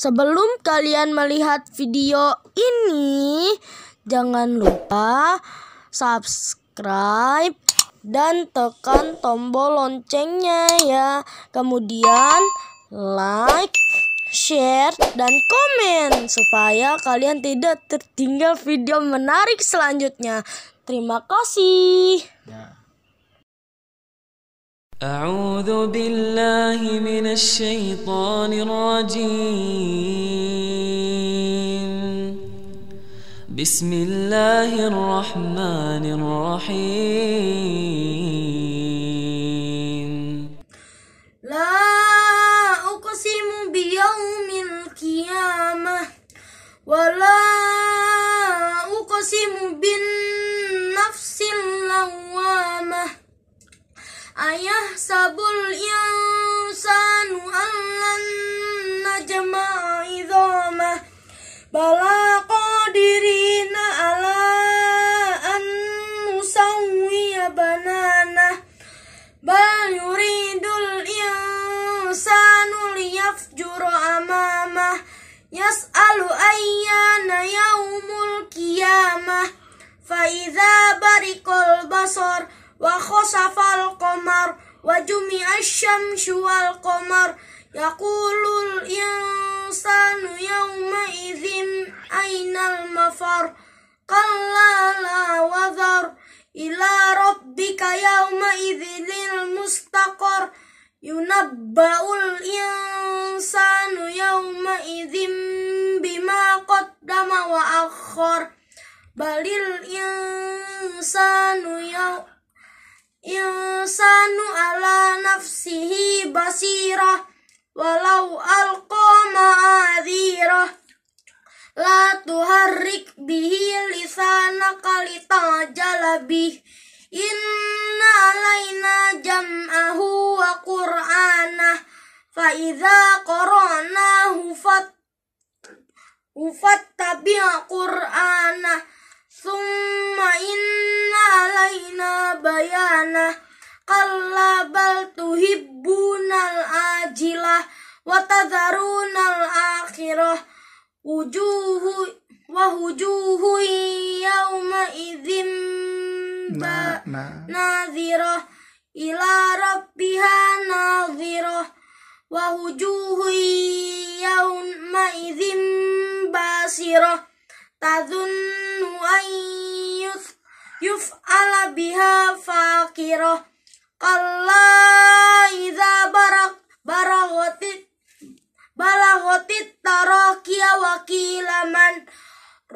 Sebelum kalian melihat video ini, jangan lupa subscribe dan tekan tombol loncengnya ya. Kemudian like, share, dan komen supaya kalian tidak tertinggal video menarik selanjutnya. Terima kasih. Ya. أعوذ بالله من الشيطان الرجيم بسم الله الرحمن الرحيم لا أقسم بيوم القيامة ولا أقسم بالنسبة Ayah sabul insanu allan najma idhamah Bala qadirina ala an nusawwiya banana Bal yuridul insanu liyafjura amamah Yas'alu ayyana yaumul qiyamah Fa'idha barikol basor wa khosafa asyamsu wal qamar yaqulul insanu yawma idzin ainal mafar qalla la wazar ila rabbika yawma idzil mustaqar yunabbaul insanu yawma idzin bima qaddama wa akhar balil insanu yawma insanu ala nafsihi basira walau alqa ma'adhira la tuharrik bihi lisana kalita jalabi inna alaina jam'ahu wa qur'ana fa idza qara'nahu fat ufattabi' qur'ana summa inna alaina bayan watadharunal akhirah wujuhu wa wujuhu yauma ba nah, nah. nadhirah ila rabbiha nadhirah wa wujuhu yauma idzim yuf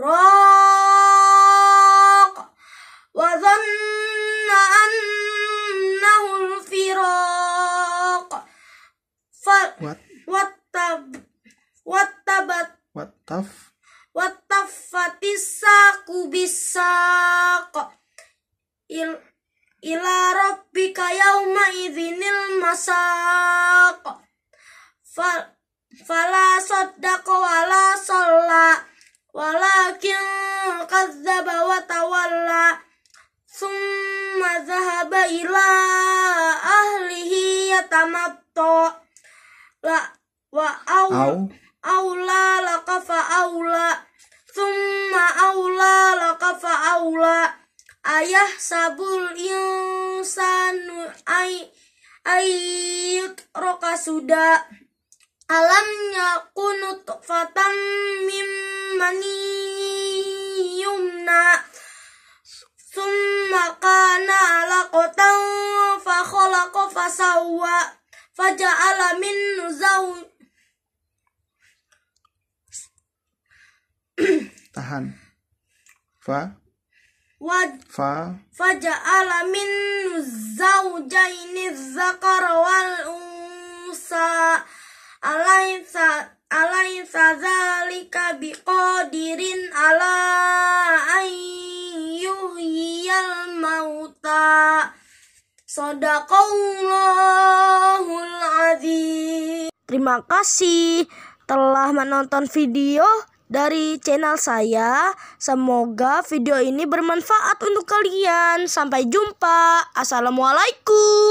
الفراق وظن أنه الفراق ف... واتب... واتبت واتف واتفت الساق بالساق إل... إلى ربك يومئذ المساق ف... فلا صدق ولا صلى kadzdzaba wa tawalla summa zahaba ila ahlihi yatamatta la wa aw aula laka fa aula summa aula laka fa aula ayah sabul insanu ay ayut roka suda alam yakunu fatam mim mani يمنى ثم كان علقة فخلق فسوى فجعل من زوج tahan fa Wad, fa faja'ala min zawjaini dzakara wal unsa alaysa kabi zalika biqadirin ala ayyuhyal mauta Sadaqallahul azim Terima kasih telah menonton video dari channel saya. Semoga video ini bermanfaat untuk kalian. Sampai jumpa. Assalamualaikum.